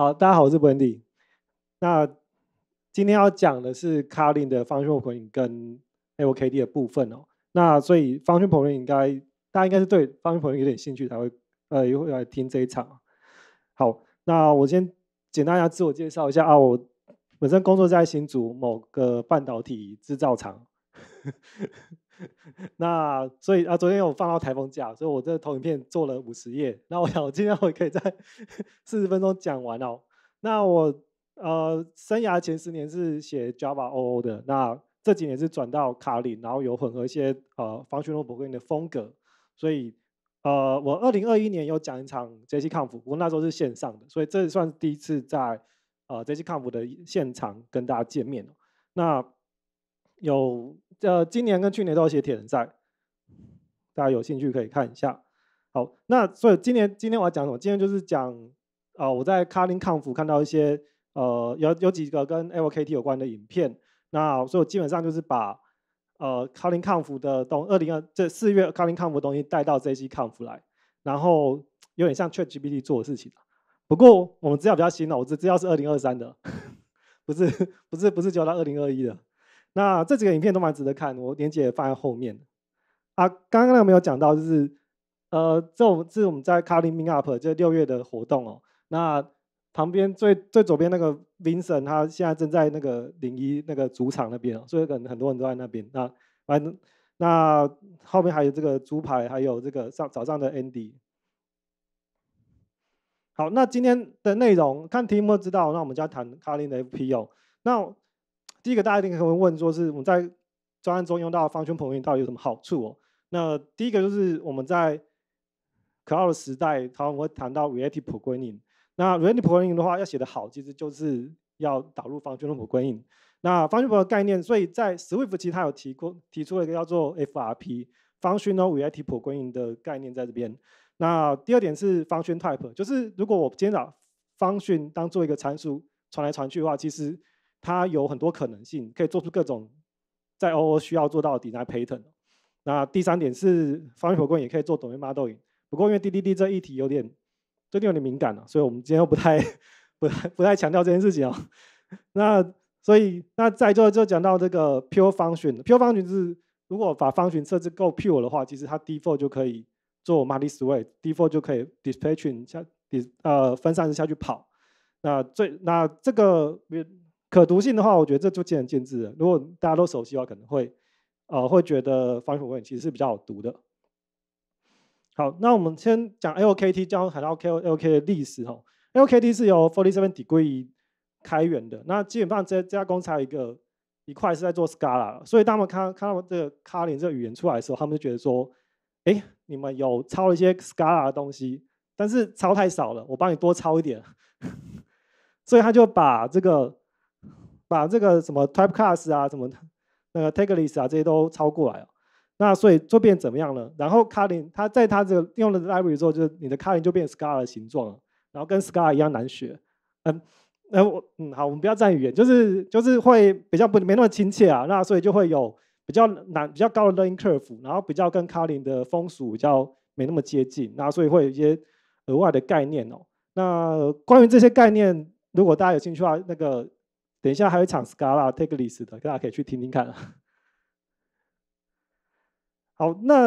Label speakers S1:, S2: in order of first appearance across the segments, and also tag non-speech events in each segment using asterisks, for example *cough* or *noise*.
S1: 好，大家好，我是布恩迪。那今天要讲的是卡林的方圈投影跟 LKD 的部分哦。那所以方圈朋友应该大家应该是对方圈朋友有点兴趣才会呃，也会来听这一场。好，那我先简单一下自我介绍一下啊，我本身工作在新竹某个半导体制造厂。*laughs* 那所以啊，昨天有放到台风假，所以我这投影片做了五十页。那我想，我今天我可以在 *laughs* 四十分钟讲完哦。那我呃，生涯前十年是写 Java OO 的，那这几年是转到卡里，然后有混合一些呃，方学龙伯格林的风格。所以呃，我二零二一年有讲一场 J C Conf，不过那时候是线上的，所以这算是第一次在呃 J C Conf 的现场跟大家见面。那。有呃，今年跟去年都有写铁人赛，大家有兴趣可以看一下。好，那所以今年今天我要讲什么？今天就是讲啊，我在卡林康复看到一些呃，有有几个跟 LKT 有关的影片。那所以我基本上就是把呃卡林康复的东二零二这四月卡林康复的东西带到 J c 康复来，然后有点像 c h a t GPT 做的事情。不过我们资料比较新了，我这资料是二零二三的，*laughs* 不是不是不是交到二零二一的。那这几个影片都蛮值得看，我连也放在后面。啊，刚刚那个没有讲到，就是呃，这种是我们在 Calling Up 这六月的活动哦。那旁边最最左边那个 Vincent，他现在正在那个零一那个主场那边哦，所以可能很多人都在那边。那反正那后面还有这个猪排，还有这个上早上的 Andy。好，那今天的内容看题目知道，那我们就要谈 Calling 的 FPO。那。第一个大家一定可能会问，说是我们在专案中用到方圈投影到底有什么好处哦？那第一个就是我们在可靠的时代，它会谈到 reactive programming。那 reactive programming 的话要写的好，其实就是要导入方圈的投影。那方圈的概念，所以在 Swift 其实他有提过，提出了一个叫做 f r p 方 u n c i r e a c i v e Programming） 的概念在这边。那第二点是方圈 type，就是如果我今天把方圈当做一个参数传来传去的话，其实。它有很多可能性，可以做出各种，在 OO 需要做到的那 pattern。那第三点是，方便火棍也可以做 domain modeling。不过因为滴滴滴这一题有点，最近有点敏感了，所以我们今天不太、不太、不太强调这件事情啊。*laughs* 那所以那在座就讲到这个 pure function。pure function 是如果把 function 设置够 pure 的话，其实它 default 就可以做 m u l t i s i t y d e f a u l t 就可以 d i s t a i c h i n g 下，呃分散下去跑。那最那这个。可读性的话，我觉得这就见仁见智了。如果大家都熟悉的话，可能会，呃，会觉得 f o r 其实是比较好读的。好，那我们先讲 LKT，讲到 KOLK 的历史哈。LKT 是由 Forty e g 底 e e 开源的。那基本上这这家公司有一个一块是在做 Scala，所以他们看看到这个 Caulin 这个语言出来的时候，他们就觉得说，哎，你们有抄一些 Scala 的东西，但是抄太少了，我帮你多抄一点。*laughs* 所以他就把这个把这个什么 type cast 啊，什么那个 tag list 啊，这些都抄过来了。那所以就变怎么样了？然后 Kotlin 它在它这个用了 library 之后，就是你的 Kotlin 就变 Scala 的形状了，然后跟 Scala 一样难学。嗯，那我嗯好，我们不要讲语言，就是就是会比较不没那么亲切啊。那所以就会有比较难、比较高的 learning curve，然后比较跟 Kotlin 的风俗比较没那么接近，那所以会有一些额外的概念哦。那关于这些概念，如果大家有兴趣的话，那个。等一下，还有一场 Scala Take List 的，大家可以去听听看。*laughs* 好，那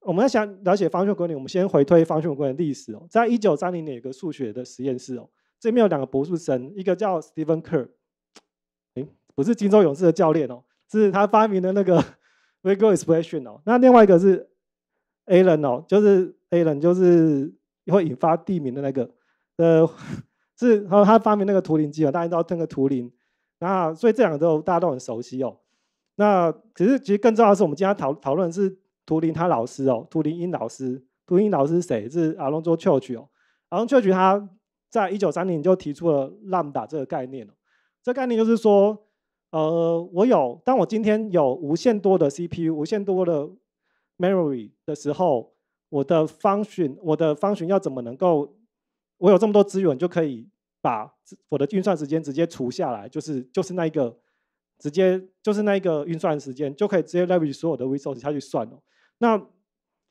S1: 我们要想了解方向管理，我们先回推方向管理历史哦。在一九三零，年，有个数学的实验室哦，这里面有两个博士生，一个叫 Stephen k e r r 哎，不是金州勇士的教练哦，是他发明的那个 v e g o l Expression 哦。那另外一个是 Alan 哦，就是 Alan 就是会引发地名的那个，呃，*laughs* 是他他发明那个图灵机啊，大家知要那个图灵。那所以这两个都大家都很熟悉哦。那可是其实更重要的是，我们今天讨讨论是图灵他老师哦，图灵英老师。图灵英老师是谁？是阿隆佐丘奇哦。阿隆丘奇他在一九三零就提出了 Lambda 这个概念哦。这概念就是说，呃，我有，当我今天有无限多的 CPU、无限多的 Memory 的时候，我的 function，我的 function 要怎么能够，我有这么多资源就可以。把我的运算时间直接除下来，就是就是那一个直接就是那一个运算时间就可以直接 leverage 所有的 resource 去算了。那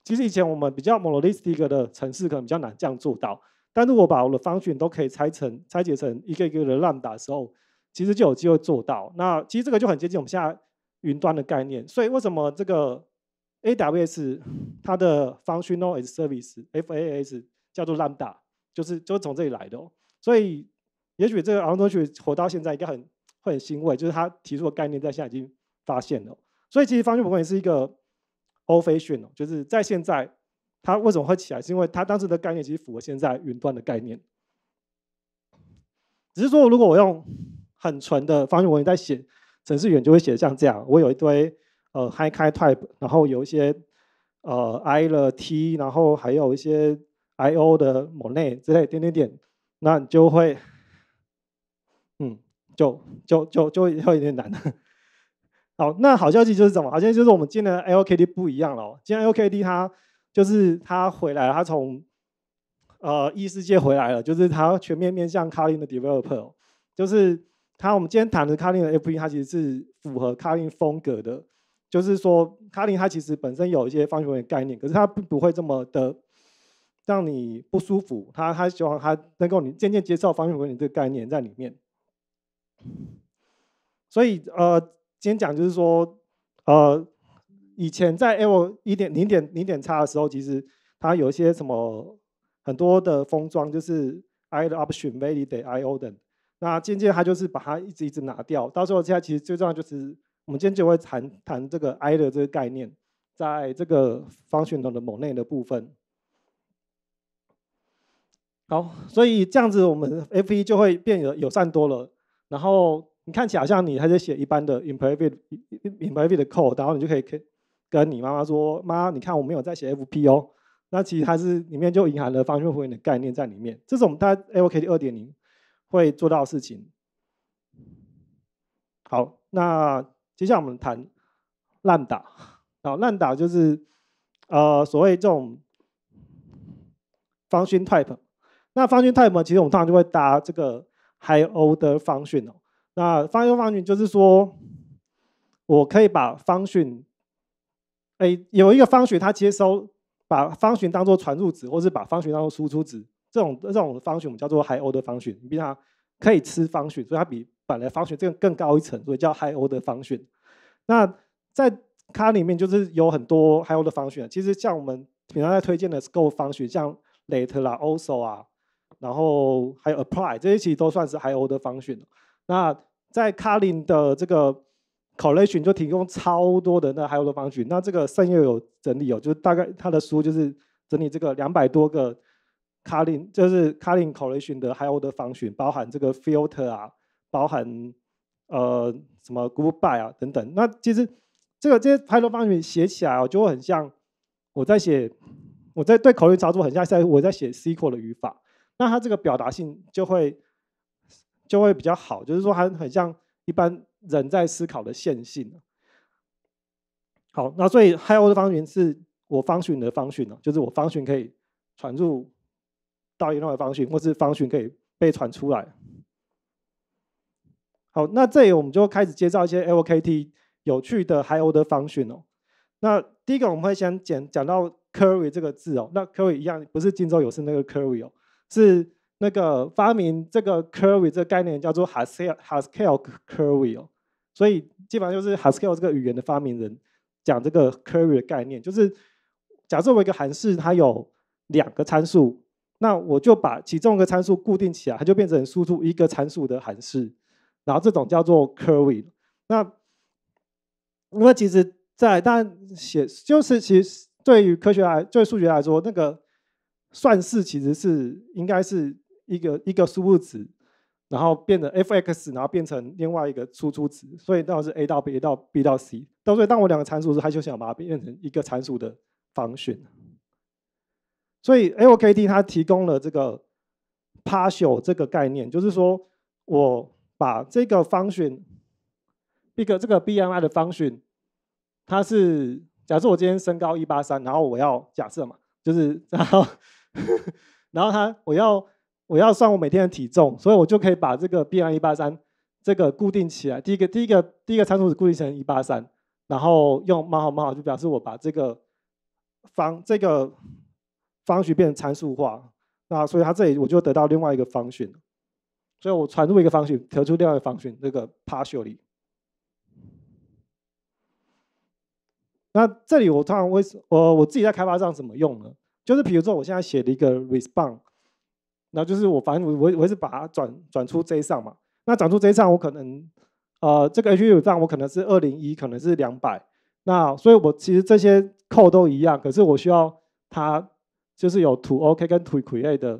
S1: 其实以前我们比较 monolithic 的城市可能比较难这样做到，但如果把我的 function 都可以拆成拆解成一个一个的 lambda 时候，其实就有机会做到。那其实这个就很接近我们现在云端的概念。所以为什么这个 AWS 它的 function as service FAS a 叫做 lambda，就是就是从这里来的。哦。所以，也许这个阿龙多活到现在，应该很会很欣慰，就是他提出的概念在现在已经发现了。所以其实方俊博文也是一个 old fashion 哦，就是在现在，他为什么会起来，是因为他当时的概念其实符合现在云端的概念。只是说，如果我用很纯的方俊文在写程序员，就会写像这样：我有一堆呃 Hi 开 Type，然后有一些呃 I 了 T，然后还有一些 I O 的某类之类点点点。那你就会，嗯，就就就就会会有点难。*laughs* 好，那好消息就是什么？好消息就是我们今天的 LKD 不一样了。今天 LKD 它就是它回来了，它从呃异世界回来了，就是它全面面向卡林的 developer。就是它，我们今天谈的卡林的 a p 它其实是符合卡林风格的。就是说，卡林它其实本身有一些方程的概念，可是它不不会这么的。让你不舒服，他他希望他能够你渐渐接受方便管理这个概念在里面。所以呃，今天讲就是说呃，以前在 L 一点零点零点差的时候，其实它有一些什么很多的封装，就是 I 的 option v a y b e 得 I O 等。那渐渐它就是把它一直一直拿掉。到时候现在其实最重要就是我们今天就会谈谈这个 I 的这个概念，在这个方选统的某内的部分。好，所以这样子，我们 f 一就会变得友善多了。然后你看起来像你还在写一般的 imperative imperative 的 code，然后你就可以跟跟你妈妈说：“妈，你看我没有在写 FP 哦。”那其实它是里面就隐含了 function 的概念在里面。这是我们大 AOKT 二点零会做到的事情。好，那接下来我们谈烂打。好 l 打就是呃所谓这种 function type。那方讯太慢，其实我们通常就会搭这个 high order function。那方 i 方 h function 就是说，我可以把方讯，诶，有一个方讯它接收，把方讯当做传入值，或是把方讯当做输出值，这种这种方讯我们叫做 high order function。你比它可以吃方讯，所以它比本来方讯这个更高一层，所以叫 high order function。那在它里面就是有很多 high order function。其实像我们平常在推荐的 scope function，像 later 啦，also 啊。然后还有 apply，这些其实都算是 IO 的方 n 那在 Cauling 的这个 Collection 就提供超多的那 IO 的方 n 那这个 s a n 又有整理哦，就大概他的书就是整理这个两百多个 Cauling，就是 Cauling Collection 的 IO 的方选，包含这个 Filter 啊，包含呃什么 Goodbye 啊等等。那其实这个这些 IO 的方选写起来哦，就会很像我在写我在对口语操作很像在我在写 SQL 的语法。那它这个表达性就会就会比较好，就是说它很像一般人在思考的线性。好，那所以 h i 的 o 方群是我方寻的方群哦，就是我方寻可以传入到一段的方群，或是方寻可以被传出来。好，那这里我们就开始介绍一些 L K T 有趣的 h i 的 o 方群哦。那第一个我们会先讲讲到 curry 这个字哦，那 curry 一样不是荆州有，是那个 curry 哦。是那个发明这个 curry 这个概念叫做 haskell haskell curry，所以基本上就是 haskell 这个语言的发明人讲这个 curry 的概念，就是假设我一个函数它有两个参数，那我就把其中一个参数固定起来，它就变成输出一个参数的函数，然后这种叫做 curry。那因为其实在但写就是其实对于科学来，对数学来说那个。算式其实是应该是一个一个输入值，然后变成 f x，然后变成另外一个输出值。所以到是 a 到 b，a 到 b 到 c。到最后当我两个参数时，他就想把它变成一个参数的方训。所以 LKD 它提供了这个 p a r t i a l 这个概念，就是说我把这个方 n 一个这个 BMI 的方 n 它是假设我今天身高一八三，然后我要假设嘛，就是 *laughs* 然后。*laughs* 然后他我要我要算我每天的体重，所以我就可以把这个 b M 一183这个固定起来。第一个第一个第一个参数固定成183，然后用冒号冒号就表示我把这个方这个方程变成参数化。那所以他这里我就得到另外一个方程。所以我传入一个方程，得出另外一个方程，这个 partially。那这里我突然为什我我自己在开发上怎么用呢？就是比如说，我现在写了一个 response，然后就是我反正我我我是把它转转出 J 上嘛。那转出 J 上，我可能呃这个 H U 上我可能是二零一，可能是两百。那所以我其实这些扣都一样，可是我需要它就是有 two OK 跟 two create 的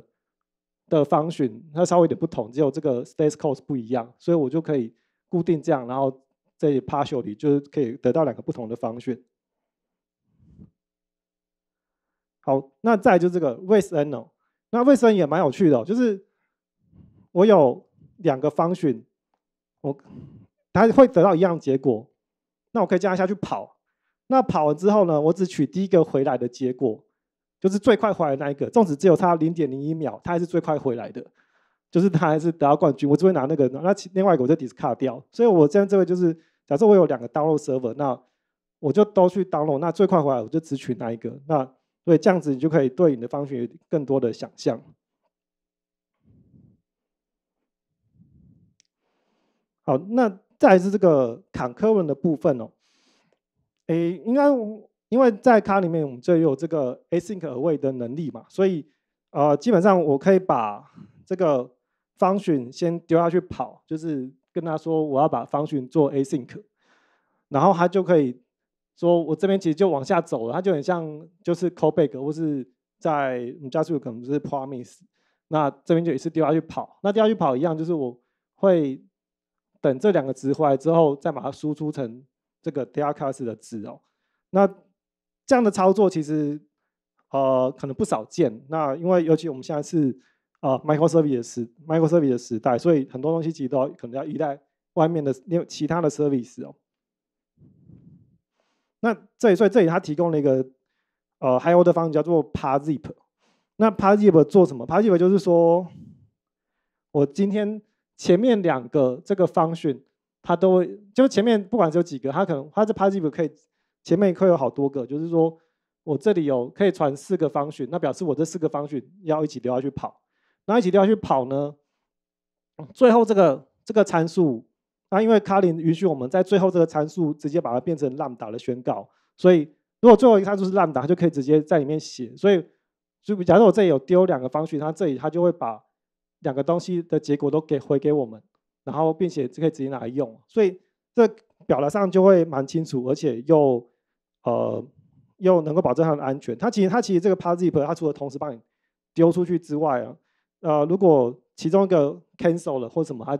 S1: 的 function，它稍微有点不同，只有这个 state cost 不一样，所以我就可以固定这样，然后在 p a r t i a l 里就是可以得到两个不同的方 u 好，那再就这个 wait n 哦，那 wait n 也蛮有趣的，就是我有两个 function，我它会得到一样结果，那我可以这样下去跑，那跑完之后呢，我只取第一个回来的结果，就是最快回来那一个，纵使只有差零点零一秒，它还是最快回来的，就是它还是得到冠军，我只会拿那个，那另外一个我就 discard 掉。所以我现在这位就是，假设我有两个 download server，那我就都去 download，那最快回来我就只取那一个，那。对，这样子你就可以对你的方询有更多的想象。好，那再是这个坎坷文的部分哦。诶，应该因为在卡里面，我们就有这个 async await 的能力嘛，所以呃，基本上我可以把这个方询先丢下去跑，就是跟他说我要把方询做 async，然后他就可以。说我这边其实就往下走了，它就很像就是 callback 或是在我们加速可能不是 Promise，那这边就一次丢下去跑，那丢下去跑一样，就是我会等这两个值回来之后，再把它输出成这个 d a c r a t s 的值哦。那这样的操作其实呃可能不少见，那因为尤其我们现在是呃 Microsoft 的时 Microsoft 的时代，所以很多东西其实都可能要依赖外面的因为其他的 service 哦。那这里，所以这里它提供了一个呃，还有的方子叫做 par zip。那 par zip 做什么？par zip 就是说，我今天前面两个这个方 n 它都就前面不管只有几个，它可能它这 par zip 可以前面可以有好多个，就是说我这里有可以传四个方 n 那表示我这四个方 n 要一起丢下去跑。那一起丢下去跑呢，最后这个这个参数。那因为卡林允许我们在最后这个参数直接把它变成 lambda 的宣告，所以如果最后一个参数是 lambda，它就可以直接在里面写。所以，就假如我这里有丢两个方序，它这里它就会把两个东西的结果都给回给我们，然后并且可以直接拿来用。所以这表达上就会蛮清楚，而且又呃又能够保证它的安全。它其实它其实这个 ParZip 它除了同时帮你丢出去之外啊，呃如果其中一个 cancel 了或什么，它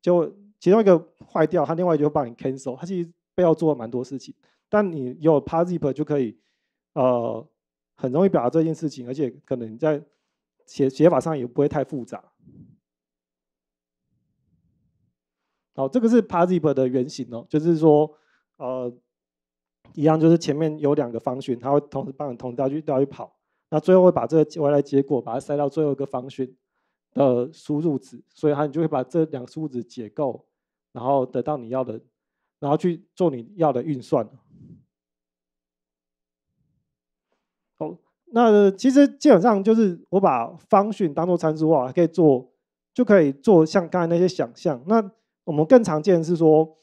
S1: 就其中一个坏掉，它另外一就会帮你 cancel，它其实背后做了蛮多事情。但你有 p a s s zip 就可以，呃，很容易表达这件事情，而且可能在写写法上也不会太复杂。好，这个是 p a s s zip 的原型哦，就是说，呃，一样，就是前面有两个方循，它会同时帮你同调去，调去跑，那最后会把这个回来结果把它塞到最后一个方循的输入值，所以它你就会把这两个入值解构。然后得到你要的，然后去做你要的运算。哦，那其实基本上就是我把方讯当做参数化，可以做，就可以做像刚才那些想象。那我们更常见是说，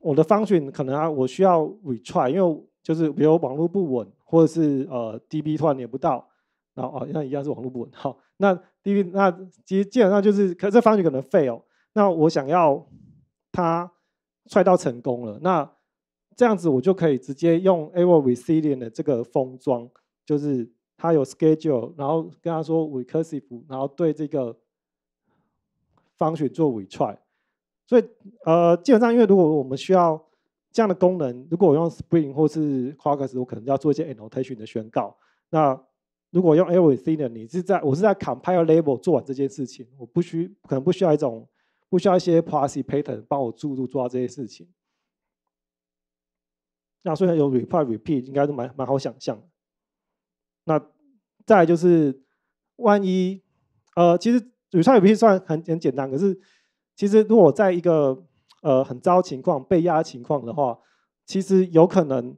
S1: 我的方讯可能啊，我需要 retry，因为就是比如网络不稳，或者是呃 DB 突然连不到，然后哦，那一样是网络不稳。好，那 DB 那其实基本上就是，可这方训可能废哦。那我想要他踹到成功了，那这样子我就可以直接用 a v o r Resilient 的这个封装，就是它有 Schedule，然后跟他说 Recursive，然后对这个 Function 做 Retry。所以呃，基本上因为如果我们需要这样的功能，如果我用 Spring 或是 Quarkus，我可能要做一些 Annotation 的宣告。那如果用 a v o r Resilient，你是在我是在 Compile l a b e l 做完这件事情，我不需可能不需要一种。不需要一些 policy pattern 帮我注入做到这些事情。那虽然有 r e p r y repeat，应该是蛮蛮好想象。那再就是，万一，呃，其实 r e p r y repeat 算很很简单。可是，其实如果在一个呃很糟情况、被压情况的话，其实有可能，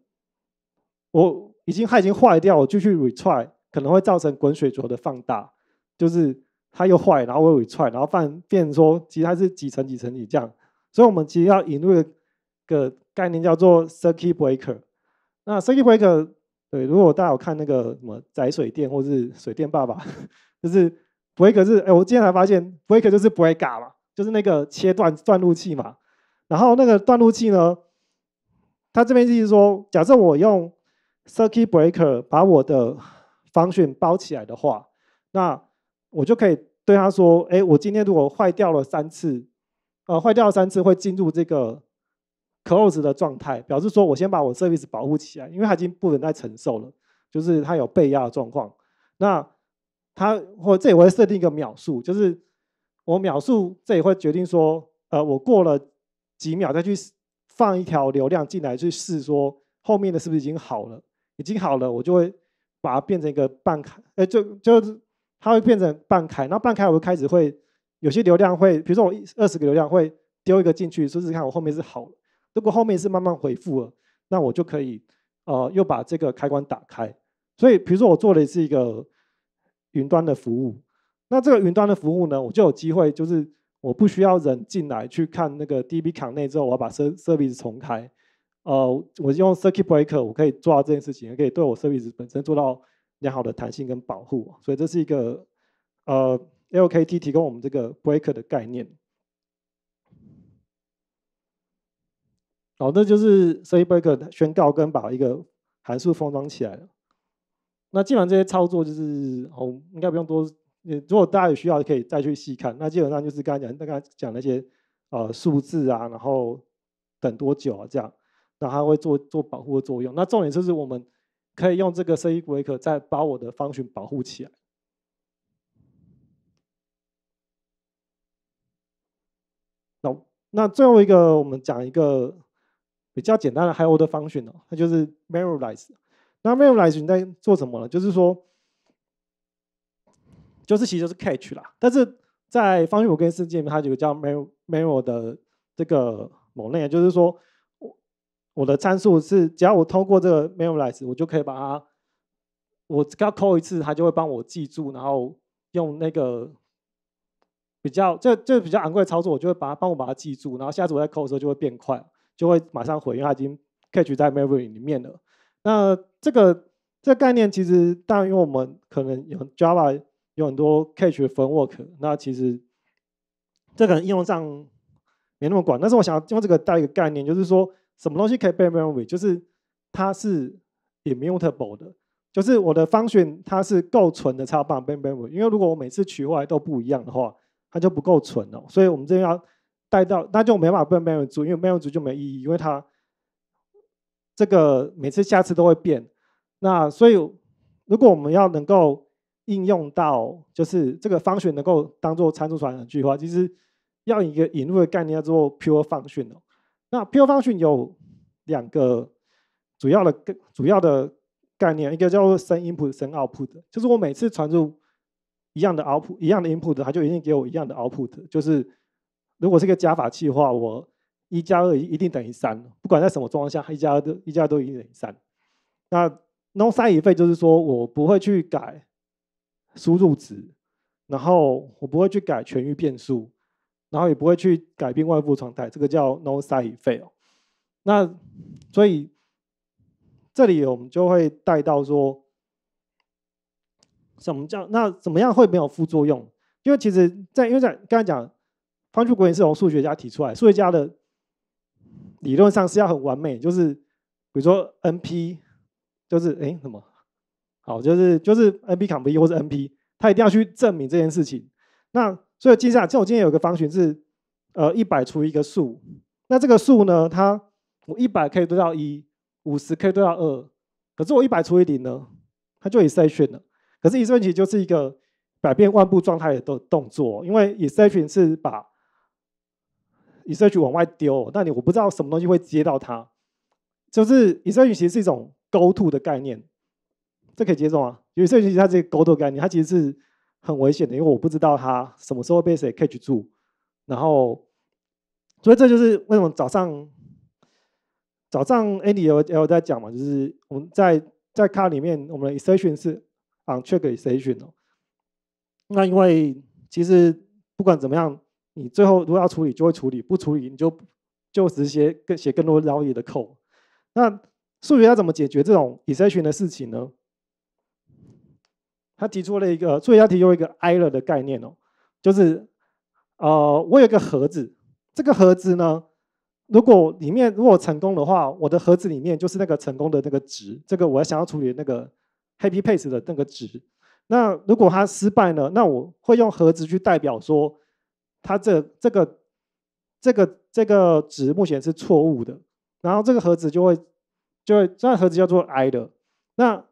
S1: 我已经它已经坏掉，我继续 retry，可能会造成滚水球的放大，就是。它又坏，然后我有一踹，然后变变说，它是几层几层几这样。所以，我们其实要引入一个概念，叫做 circuit breaker。那 circuit breaker，对，如果大家有看那个什么宅水电，或是水电爸爸，*laughs* 就是 breaker 是，哎，我今天才发现，breaker 就是 breaker 嘛，就是那个切断断路器嘛。然后那个断路器呢，它这边就是说，假设我用 circuit breaker 把我的防汛包起来的话，那我就可以对他说：“哎，我今天如果坏掉了三次，呃，坏掉了三次会进入这个 close 的状态，表示说我先把我设备保护起来，因为它已经不能再承受了，就是它有被压的状况。那它或这也会设定一个秒数，就是我秒数这里会决定说，呃，我过了几秒再去放一条流量进来去试，说后面的是不是已经好了？已经好了，我就会把它变成一个半开，哎，就就是。”它会变成半开，那半开我就开始会有些流量会，比如说我一二十个流量会丢一个进去，试试看我后面是好。如果后面是慢慢恢复了，那我就可以呃又把这个开关打开。所以比如说我做的是一个云端的服务，那这个云端的服务呢，我就有机会就是我不需要人进来去看那个 DB 卡内之后，我要把设设备重开。呃，我用 Circuit Breaker 我可以做到这件事情，也可以对我设备本身做到。良好的弹性跟保护，所以这是一个呃，LKT 提供我们这个 breaker 的概念。好，那就是 C breaker 宣告跟把一个函数封装起来了。那基本上这些操作就是哦，应该不用多。如果大家有需要，可以再去细看。那基本上就是刚才讲，大概讲那些呃数字啊，然后等多久啊这样，那它会做做保护的作用。那重点就是我们。可以用这个 Cyclic 再把我的 function 保护起来。那那最后一个，我们讲一个比较简单的 h i g h o r d e r Function 哦，它就是 m a r o r i z e 那 m a r o r i z e 你在做什么呢？就是说，就是其实就是 Catch 啦。但是在方群我跟世界里面，它有个叫 Mar Maril 的这个某类，就是说。我的参数是，只要我通过这个 memorize，我就可以把它，我只要扣一次，它就会帮我记住，然后用那个比较这这比较昂贵的操作，我就会把它帮我把它记住，然后下次我再扣的时候就会变快，就会马上回，因为它已经 c a t c h 在 memory 里面了。那这个这个概念其实，当然，因为我们可能有 Java 有很多 c a t c h 的 framework，那其实这可能应用上没那么广，但是我想要用这个带一个概念，就是说。什么东西可以被 memory？就是它是 immutable 的，就是我的 function 它是够纯的才要绑被 memory。因为如果我每次取回来都不一样的话，它就不够纯了，所以我们这边要带到那就没办法被 memory，因为 memory 就没意义，因为它这个每次下次都会变。那所以如果我们要能够应用到，就是这个 function 能够当做参数传进去的话，其实要一个引入的概念叫做 pure function 哦。那偏方 n 有两个主要的、主要的概念，一个叫做“深 input”“ 深 output”，就是我每次传入一样的 u t p u t 一样的 input，它就一定给我一样的 output。就是如果是个加法器的话，我一加二一定等于三，不管在什么状况下，一加一加都一定等于三。那 no signif 就是说我不会去改输入值，然后我不会去改全域变数。然后也不会去改变外部状态，这个叫 no side effect。那所以这里我们就会带到说，什么叫那怎么样会没有副作用？因为其实，在因为在刚才讲，方旭国也是从数学家提出来，数学家的理论上是要很完美，就是比如说 NP，就是哎什么？好，就是就是 NP c o m p e t e 或者 NP，他一定要去证明这件事情。那所以接下来，就我今天有个方程式，呃，一百除一个数，那这个数呢，它我一百可以堆到一，五十可以堆到二，可是我一百除以零呢，它就以筛选了。可是，以筛选就是一个百变万步状态的动作，因为以筛选是把以筛选往外丢，那你我不知道什么东西会接到它，就是以筛选其实是一种 go to 的概念，这可以接受吗？啊。一筛选其实它是 go to 概念，它其实是。很危险的，因为我不知道他什么时候被谁 catch 住，然后，所以这就是为什么早上早上 Andy 有有在讲嘛，就是我们在在卡里面我们的 a s s e r s i o n 是啊 n c h e c k e s s r i o n 哦。那因为其实不管怎么样，你最后如果要处理就会处理，不处理你就就直接更写更多 n o 的 code。那数学要怎么解决这种 a s c e r t i o n 的事情呢？他提出了一个数学家提出一个 i r r 的概念哦，就是呃，我有一个盒子，这个盒子呢，如果里面如果成功的话，我的盒子里面就是那个成功的那个值，这个我想要处理那个 happy p a c e 的那个值。那如果它失败呢，那我会用盒子去代表说，它这这个这个这个值目前是错误的，然后这个盒子就会就会，那盒子叫做 i 的，r 那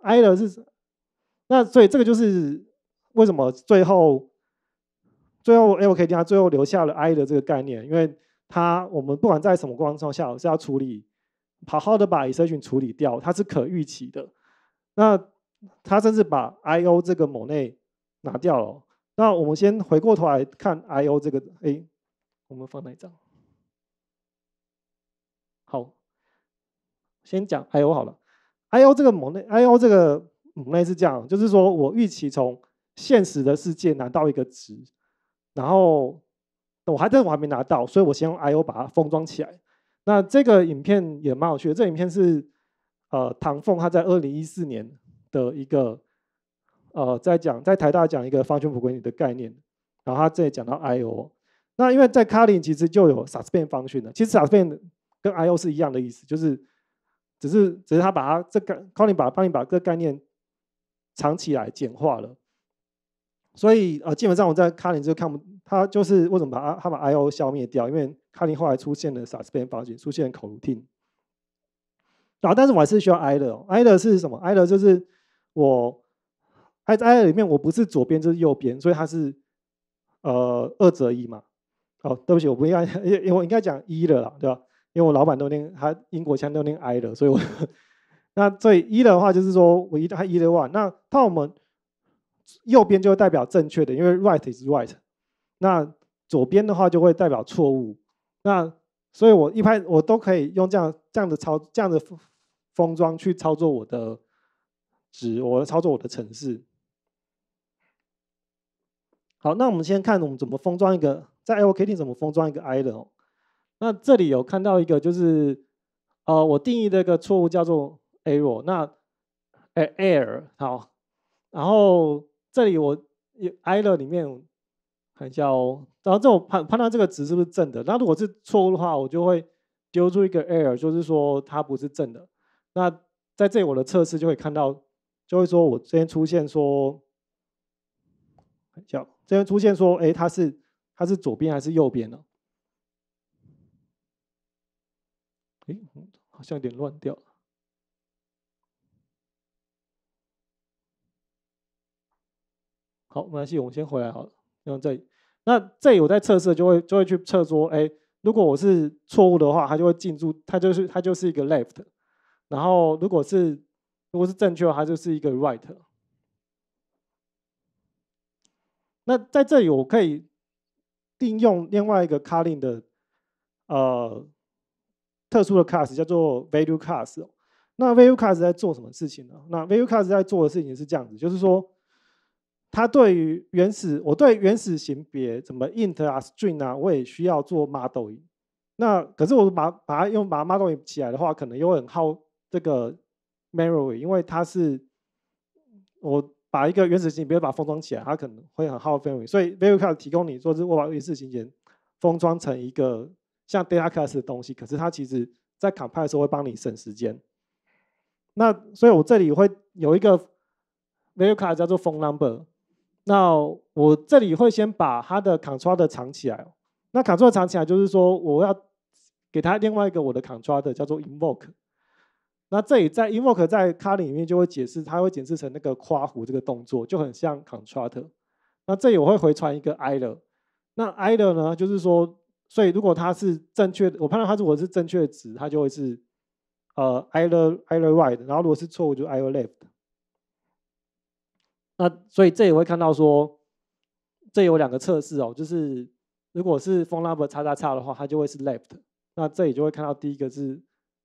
S1: i 的 r 是。那所以这个就是为什么最后最后 LKD 它最后留下了 I 的这个概念，因为它我们不管在什么光照下，我是要处理好好的把 s e r c h i n g 处理掉，它是可预期的。那它甚至把 I/O 这个某内拿掉了。那我们先回过头来看 I/O 这个，哎，我们放哪一张？好，先讲 I/O 好了。I/O 这个某内，I/O 这个。嗯，类似这样，就是说我预期从现实的世界拿到一个值，然后我还在，我还没拿到，所以我先用 I O 把它封装起来。那这个影片也蛮有趣的，这影片是呃唐凤他在二零一四年的一个呃在讲在台大讲一个方圈谱归理的概念，然后他这里讲到 I O。那因为在卡林其实就有傻变方圈的，其实傻变跟 I O 是一样的意思，就是只是只是他把它这个卡林把它帮你把这个概念。藏期来简化了，所以呃，基本上我在卡林就看不，他就是为什么把啊他把 I/O 消灭掉，因为卡林后来出现了傻逼报警，出现了 contin，然后但是我还是需要 I l i l 是什么？I l 就是我 I I 里面我不是左边就是右边，所以它是呃二择一嘛。哦，对不起，我不应因 *laughs* 因为我应该讲一了，对吧？因为我老板都念他英国腔都念 I l 所以我。那所以一的话就是说，我一拍一的话，那到我们右边就会代表正确的，因为 right is right。那左边的话就会代表错误。那所以，我一拍我都可以用这样这样的操这样的封装去操作我的值，我操作我的程式。好，那我们先看我们怎么封装一个，在 L K D 怎么封装一个 I 的。那这里有看到一个就是，呃，我定义的一个错误叫做。error，那，哎，air，好，然后这里我，error 里面，很哦，然后这种判判断这个值是不是正的，那如果是错误的话，我就会丢出一个 error，就是说它不是正的，那在这里我的测试就会看到，就会说我这边出现说，很叫，这边出现说，哎，它是它是左边还是右边呢？哎，好像有点乱掉了。好，没关系，我们先回来。好，了。用这里。那这里我在测试，就会就会去测说，哎，如果我是错误的话，它就会进入，它就是它就是一个 left。然后如果是如果是正确，它就是一个 right。那在这里我可以定用另外一个 calling 的呃特殊的 c a s s 叫做 value cast。那 value c a s s 在做什么事情呢？那 value c a s s 在做的事情是这样子，就是说。它对于原始，我对原始型别，什么 int 啊、string 啊，我也需要做 model。那可是我把把它用把 model 起来的话，可能又很耗这个 memory，因为它是我把一个原始型别把它封装起来，它可能会很耗 memory。所以 Vercel 提供你说是我把原始型别封装成一个像 Data Class 的东西，可是它其实在 compile 的时候会帮你省时间。那所以我这里会有一个 Vercel 叫做 Phone Number。那我这里会先把它的 contral 藏起来。那 contral 藏起来，就是说我要给它另外一个我的 contral 叫做 invoke。那这里在 invoke 在 r 里面就会解释，它会解释成那个夸弧这个动作，就很像 contral。那这里我会回传一个 e t h o r 那 e t h o r 呢，就是说，所以如果它是正确，我判断它如果是正确值，它就会是呃 e t h o r e t h o r right。然后如果是错误，就 error left。那所以这也会看到说，这有两个测试哦，就是如果是 phone number 的话，它就会是 left。那这里就会看到第一个是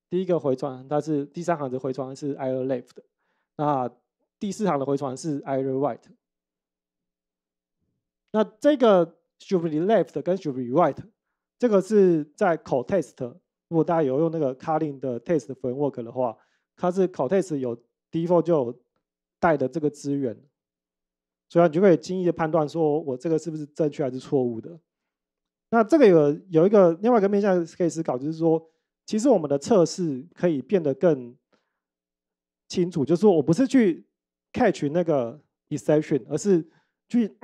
S1: 第一个回传，但是第三行的回传是 either left，那第四行的回传是 either right。那这个 should be left 跟 should be right，这个是在 call test。如果大家有用那个 c o t l i n 的 test framework 的话，它是 call test 有 default 就有带的这个资源。所以你就可以轻易的判断说，我这个是不是正确还是错误的？那这个有有一个另外一个面向可以思考，就是说，其实我们的测试可以变得更清楚，就是说我不是去 catch 那个 exception，而是去，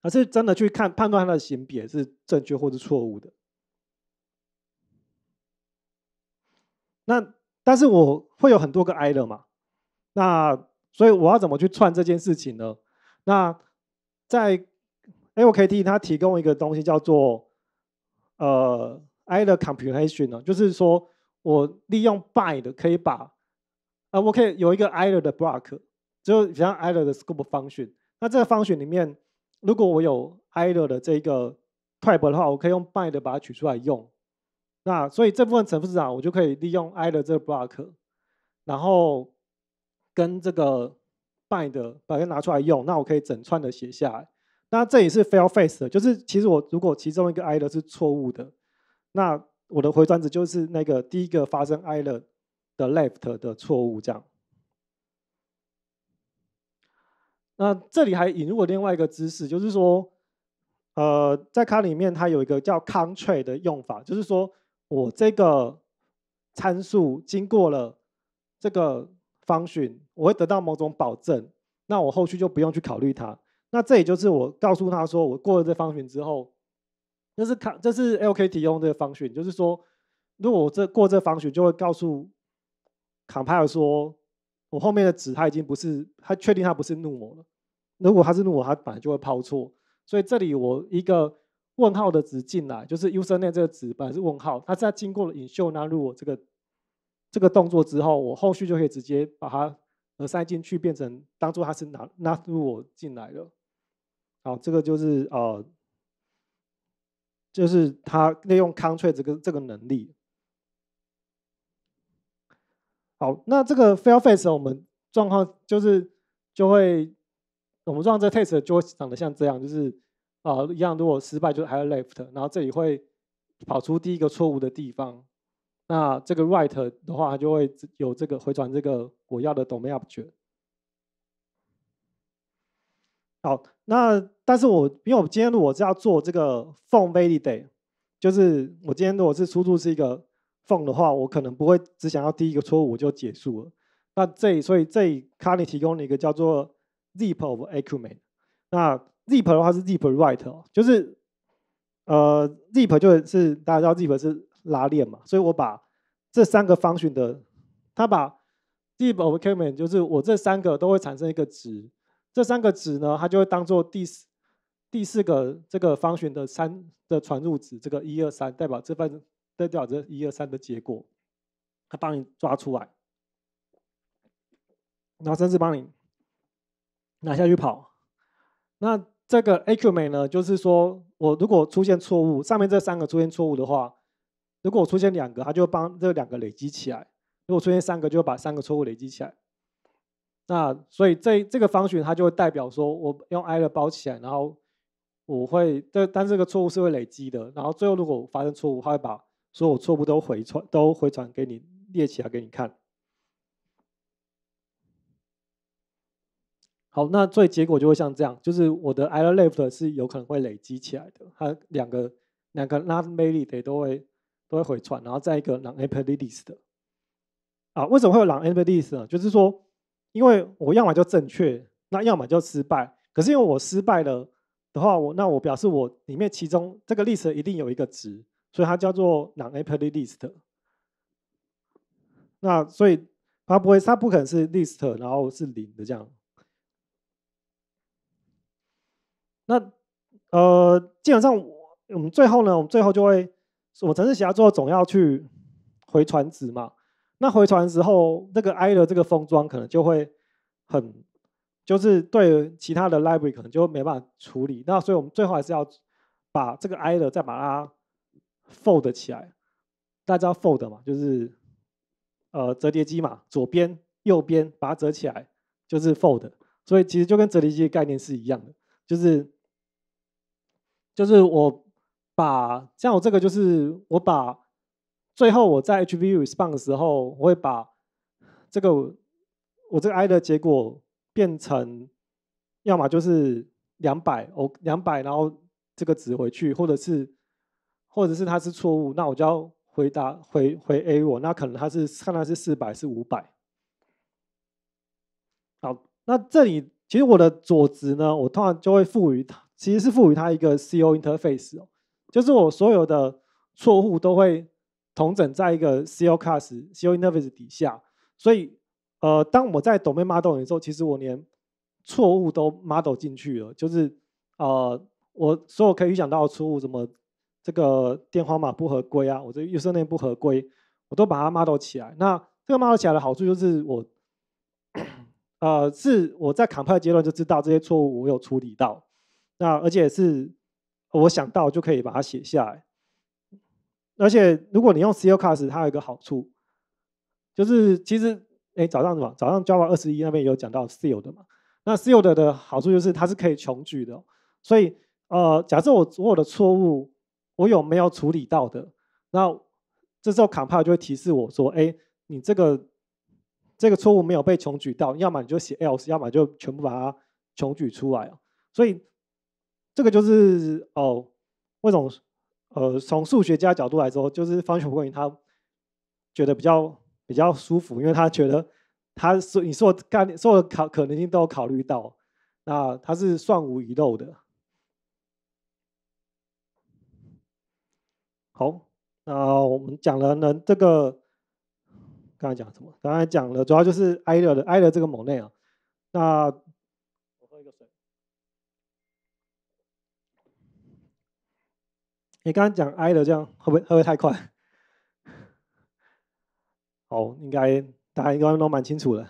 S1: 而是真的去看判断它的型别是正确或是错误的。那但是我会有很多个 e d o r 嘛。那所以我要怎么去串这件事情呢？那在 LKT 它提供一个东西叫做呃 iter computation 呢，就是说我利用 bind 可以把啊我可以有一个 iter 的 block，就是像 iter 的 scope function。那这个 function 里面，如果我有 iter 的这个 type 的话，我可以用 bind 把它取出来用。那所以这部分程式长，我就可以利用 iter 这个 block，然后。跟这个 by 的把它拿出来用，那我可以整串的写下来。那这也是 fail fast，就是其实我如果其中一个 e r o r 是错误的，那我的回转值就是那个第一个发生 e 的 r o r 的 left 的错误这样。那这里还引入了另外一个知识，就是说，呃，在它里面它有一个叫 counter 的用法，就是说我这个参数经过了这个。方讯，我会得到某种保证，那我后续就不用去考虑它。那这也就是我告诉他说，我过了这方巡之后，这是看这是 LK 提供的方讯，就是说，如果我这过这方讯，就会告诉 Compair 说，我后面的值它已经不是，它确定它不是怒我了。如果它是怒我，它本来就会抛错。所以这里我一个问号的值进来，就是 U_SN 这个值本来是问号，它在经过了引秀纳入我这个。这个动作之后，我后续就可以直接把它呃塞进去，变成当做它是拿纳入我进来的。好，这个就是呃，就是它利用 c o n t r l 这个这个能力。好，那这个 fail face 我们状况就是就会，我们状况这 test 就会长得像这样，就是啊，一样如果失败就是还有 left，然后这里会跑出第一个错误的地方。那这个 write 的话，它就会有这个回传这个我要的 domain object。好，那但是我，因为我今天如果是要做这个 form validation，就是我今天如果是输出是一个 form 的话，我可能不会只想要第一个错误我就结束了。那这所以这 c a r 里提供了一个叫做 zip of a c g u m e n t 那 zip 的话是 zip write，就是呃 zip 就是大家知道 zip 是。拉链嘛，所以我把这三个方询的，它把 deep k m a n 就是我这三个都会产生一个值，这三个值呢，它就会当做第四第四个这个方询的三的传入值，这个一二三代表这份代表这一二三的结果，它帮你抓出来，然后甚至帮你拿下去跑，那这个 A Q 美呢，就是说我如果出现错误，上面这三个出现错误的话。如果出现两个，它就会帮这两个累积起来；如果出现三个，就会把三个错误累积起来。那所以这这个方寻它就会代表说，我用 error 包起来，然后我会，这但这个错误是会累积的。然后最后如果发生错误，它会把所有错误都回传都回传给你列起来给你看。好，那所以结果就会像这样，就是我的 e r o r left 是有可能会累积起来的。它两个两个 not made t h e 都会。都会回传，然后再一个 non e m p list 的啊？为什么会有 non e m p list 呢？就是说，因为我要么就正确，那要么就失败。可是因为我失败了的话，我那我表示我里面其中这个 list 一定有一个值，所以它叫做 non e m p t list。那所以它不会，它不可能是 list，然后是零的这样。那呃，基本上我我们最后呢，我们最后就会。我城市侠最之后总要去回传值嘛，那回传之后，那个 I 的这个封装可能就会很，就是对其他的 library 可能就没办法处理，那所以我们最后还是要把这个 I 的再把它 fold 起来，大家知道 fold 嘛，就是呃折叠机嘛，左边右边把它折起来就是 fold，所以其实就跟折叠机的概念是一样的，就是就是我。把像我这个就是，我把最后我在 H V response 的时候，我会把这个我这个 I 的结果变成，要么就是两百哦两百，然后这个值回去，或者是或者是它是错误，那我就要回答回回 A 我那可能它是看它是四百是五百，好，那这里其实我的左值呢，我通常就会赋予它，其实是赋予它一个 C O interface 哦。就是我所有的错误都会同整在一个 Co c a s s Co Interface 底下，所以呃，当我在 Do Model Do 时候，其实我连错误都 Model 进去了。就是呃，我所有可以预想到的错误，什么这个电话码不合规啊？我这预设内不合规，我都把它 Model 起来。那这个 Model 起来的好处就是我呃，是我在 Compile 阶段就知道这些错误我有处理到，那而且是。我想到就可以把它写下来，而且如果你用 seal c a s 它有一个好处，就是其实哎早上什么早上 Java 二十一那边有讲到 seal 的嘛，那 seal 的的好处就是它是可以穷举的，所以呃假设我所有的错误我有没有处理到的，那这时候 compile 就会提示我说哎你这个这个错误没有被穷举到，要么你就写 else，要么就全部把它穷举出来所以。这个就是哦，为什么？呃，从数学家角度来说，就是方程模型，他觉得比较比较舒服，因为他觉得他是你所干、所考可能性都有考虑到，那他是算无遗漏的。好，那我们讲了呢，这个刚才讲什么？刚才讲了主要就是埃尔的埃尔这个蒙内啊，那。你刚刚讲 I 的这样会不会会不会太快？*laughs* 好，应该大家应该都蛮清楚了。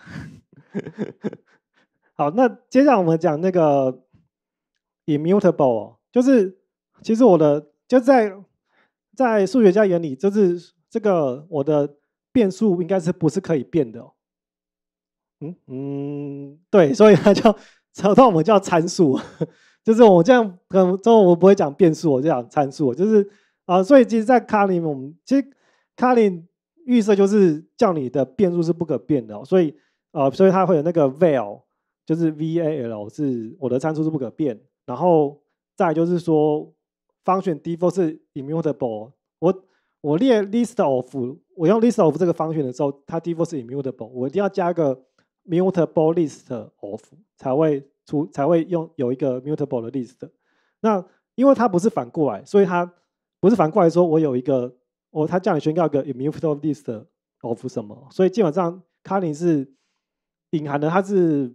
S1: *laughs* 好，那接下来我们讲那个 immutable，就是其实我的就在在数学家眼里，就是这个我的变数应该是不是可以变的？嗯嗯，对，所以它叫，到 *laughs* 我们叫参数。就是我这样，可能中文我不会讲变数，我就讲参数。就是啊，所以其实，在卡 o t l 我们其实卡 o l 预设就是叫你的变数是不可变的，所以呃，所以它会有那个 val，就是 val 是我的参数是不可变。然后再就是说，function default 是 immutable。我我列 list of，我用 list of 这个 function 的时候，它 default 是 immutable，我一定要加个 mutable list of 才会。出才会用有一个 mutable 的 list 那因为它不是反过来，所以它不是反过来说我有一个我它叫你宣告一个 immutable list of 什么，所以基本上卡 o l i n 是隐含的，它是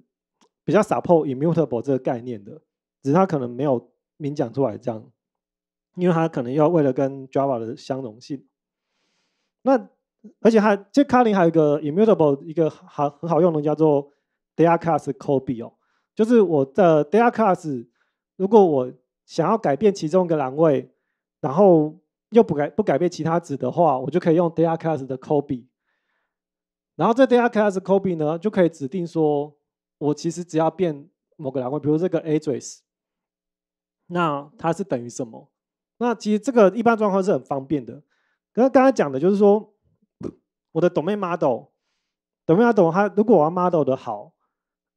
S1: 比较 support immutable 这个概念的，只是它可能没有明讲出来这样，因为它可能要为了跟 Java 的相容性。那而且它这 Kotlin 还有一个 immutable 一个好很好用的叫做 Data Class Copy 哦。就是我的 data class，如果我想要改变其中一个栏位，然后又不改不改变其他值的话，我就可以用 data class 的 copy，然后这 data class copy 呢，就可以指定说，我其实只要变某个栏位，比如这个 address，那它是等于什么？那其实这个一般状况是很方便的。那刚才讲的就是说，我的 domain model，domain model 它如果我要 model 的好。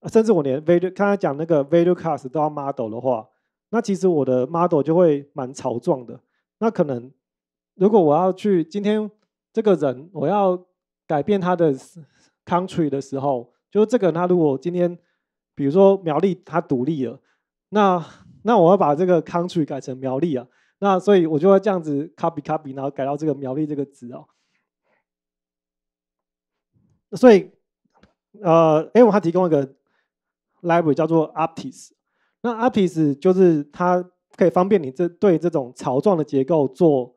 S1: 甚至我连 v i d e o 刚才讲那个 v i d e o class 都要 model 的话，那其实我的 model 就会蛮潮状的。那可能如果我要去今天这个人我要改变他的 country 的时候，就是这个他如果今天比如说苗栗他独立了，那那我要把这个 country 改成苗栗啊，那所以我就会这样子 copy copy，然后改到这个苗栗这个值哦。所以呃哎，我还提供一个。library 叫做 a p t i s 那 a p t i s 就是它可以方便你这对这种槽状的结构做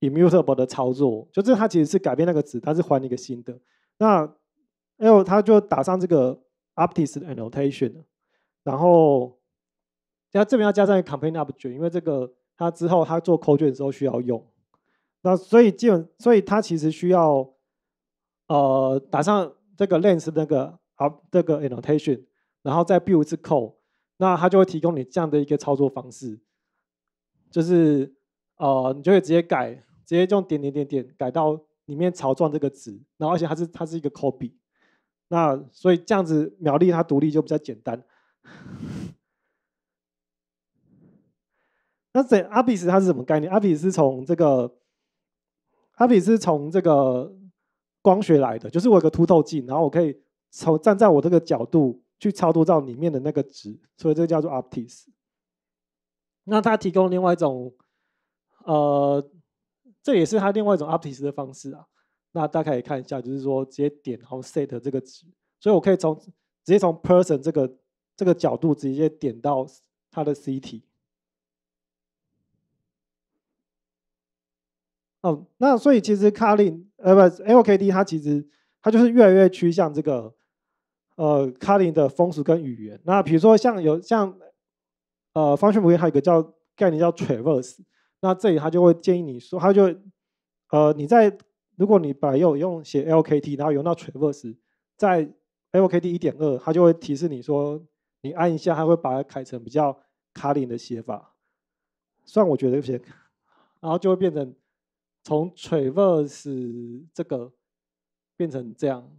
S1: immutable 的操作，就是它其实是改变那个值，它是换一个新的。那 L 它就打上这个 a p t i s annotation，然后加这边要加上一个 c o m p a n e n object，因为这个它之后它做扣卷的时候需要用。那所以基本所以它其实需要呃打上这个 Lens 那个。好，这个 annotation，然后再 build 这个，那它就会提供你这样的一个操作方式，就是呃，你就会直接改，直接用点点点点改到里面草状这个值，然后而且它是它是一个 copy，那所以这样子秒立它独立就比较简单。那这阿比斯它是什么概念？阿比斯从这个阿比斯从这个光学来的，就是我有个凸透镜，然后我可以。从站在我这个角度去操作到里面的那个值，所以这个叫做 optis。那它提供另外一种，呃，这也是它另外一种 optis 的方式啊。那大家可以看一下，就是说直接点后 set 这个值，所以我可以从直接从 person 这个这个角度直接点到它的 c t 哦，那所以其实 c a r l i n 呃，不，LKD 它其实它就是越来越趋向这个。呃，卡林的风俗跟语言。那比如说像有像，呃，方寸母语还有一个叫概念叫 traverse。那这里它就会建议你说，它就呃你在如果你把用用写 LKT，然后用到 traverse，在 LKT 一点二，它就会提示你说，你按一下，它会把它改成比较卡林的写法。虽然我觉得有些，然后就会变成从 traverse 这个变成这样。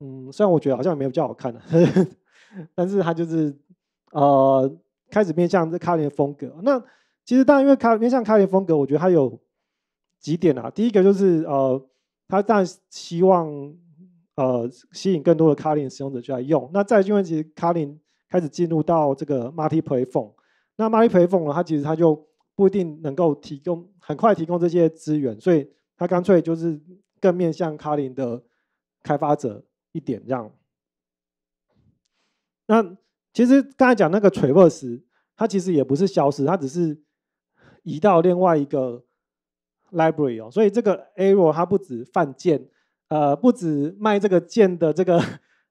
S1: 嗯，虽然我觉得好像也没有较好看的，*laughs* 但是他就是，呃，开始面向这卡林的风格。那其实当然因为卡面向卡林风格，我觉得它有几点啊。第一个就是呃，它但希望呃吸引更多的卡林使用者去来用。那再因为其实卡林开始进入到这个 multi p l a p h o n e 那 multi p l a p h o n e 呢，它其实它就不一定能够提供很快提供这些资源，所以它干脆就是更面向卡林的开发者。一点这样。那其实刚才讲那个 traverse，它其实也不是消失，它只是移到另外一个 library 哦。所以这个 e r r o r 它不止犯贱，呃，不止卖这个剑的这个，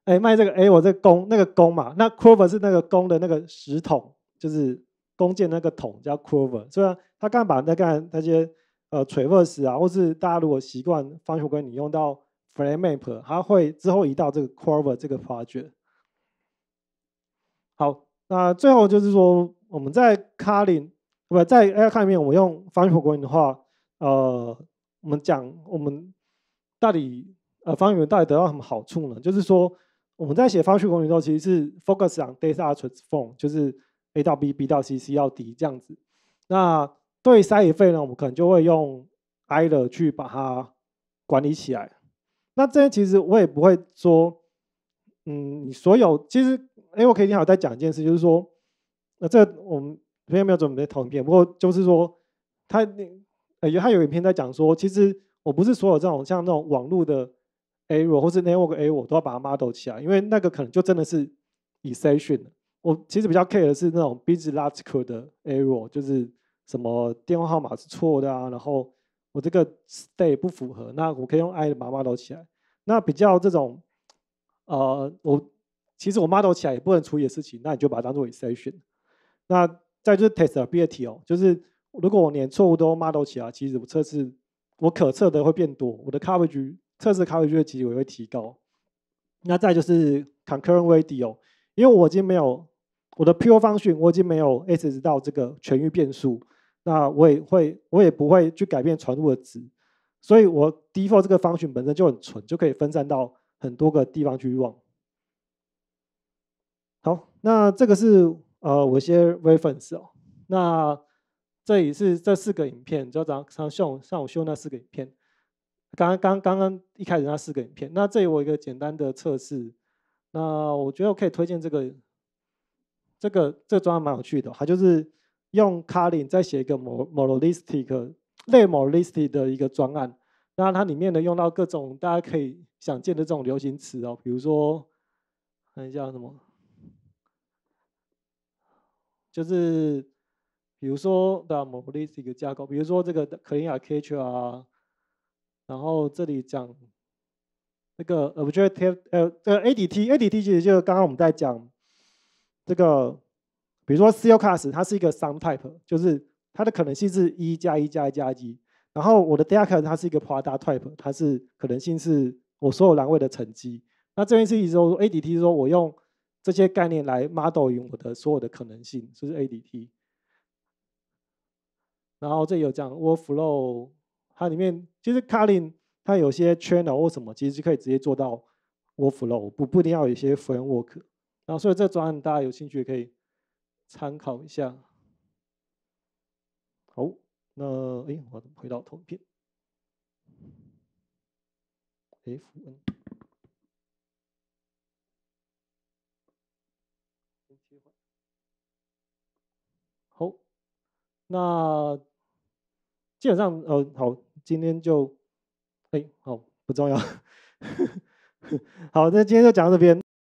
S1: 哎，卖这个 e r r o r 这弓那个弓嘛。那 c r r v e 是那个弓的那个石桶，就是弓箭那个桶叫 c r r v e 所以他刚把那个那些呃 traverse 啊，或是大家如果习惯翻书跟你用到。Frame Map，它会之后移到这个 q u e r 这个 p o j e 好，那最后就是说，我们在卡里，不在 AI 卡里面，我用 f u n c r a 的话，呃，我们讲我们到底呃 f u 到底得到什么好处呢？就是说，我们在写 f u n c 的时候，r a 其实是 Focus on Data t r a n s f o r m 就是 A 到 B，B 到 C，C 到 D 这样子。那对筛选费呢，我们可能就会用 Iler 去把它管理起来。那这其实我也不会说，嗯，你所有其实我可以刚好再讲一件事，就是说，那这我们今天没有准备投影片，不过就是说，他那呃，他有影片在讲说，其实我不是所有这种像那种网络的 error 或是 network error 都要把它 model 起来，因为那个可能就真的是 exception。我其实比较 care 的是那种 b u s y logical 的 error，就是什么电话号码是错的啊，然后。我这个 stay 不符合，那我可以用 I 的 model 起来。那比较这种，呃，我其实我 model 起来也不能处理的事情，那你就把它当做 e s s u p t i o n 那再就是 testability，哦，就是如果我连错误都 model 起来，其实我测试我可测的会变多，我的 coverage 测试 coverage 的实也会提高。那再就是 c o n c u r r e n t c o 因为我已经没有我的 pure function，我已经没有 access 到这个全域变数。那我也会，我也不会去改变传入的值，所以我 default 这个 function 本身就很纯，就可以分散到很多个地方去用。好，那这个是呃我一些 reference 哦。那这里是这四个影片，就上午像我修那四个影片，刚刚刚刚一开始那四个影片。那这里我一个简单的测试，那我觉得我可以推荐这个，这个这个专栏蛮有趣的，它就是。用卡林再写一个某某 listic 类某 listic 的一个专案那它里面呢用到各种大家可以想见的这种流行词哦比如说看一下什么就是比如说的某个 listic 架构比如说这个的 clean up k i t c h e 啊然后这里讲那个 o b j e c t i v e 呃这个 adtadt 其实就是刚刚我们在讲这个比如说，cell class 它是一个 sum type，就是它的可能性是一加一加一加一。然后我的 deck 它是一个 product type，它是可能性是我所有栏位的乘积。那这件事情之后，ADT 说我用这些概念来 model 我的所有的可能性，这是 ADT。然后这有讲 workflow，它里面其实 k a l i n 它有些 channel 或什么，其实可以直接做到 workflow，不不一定要有一些 framework。然后所以这个专案大家有兴趣可以。参考一下，好，那哎，我回到投屏，N，好，那基本上，呃，好，今天就，哎，好，不重要，*laughs* 好，那今天就讲到这边。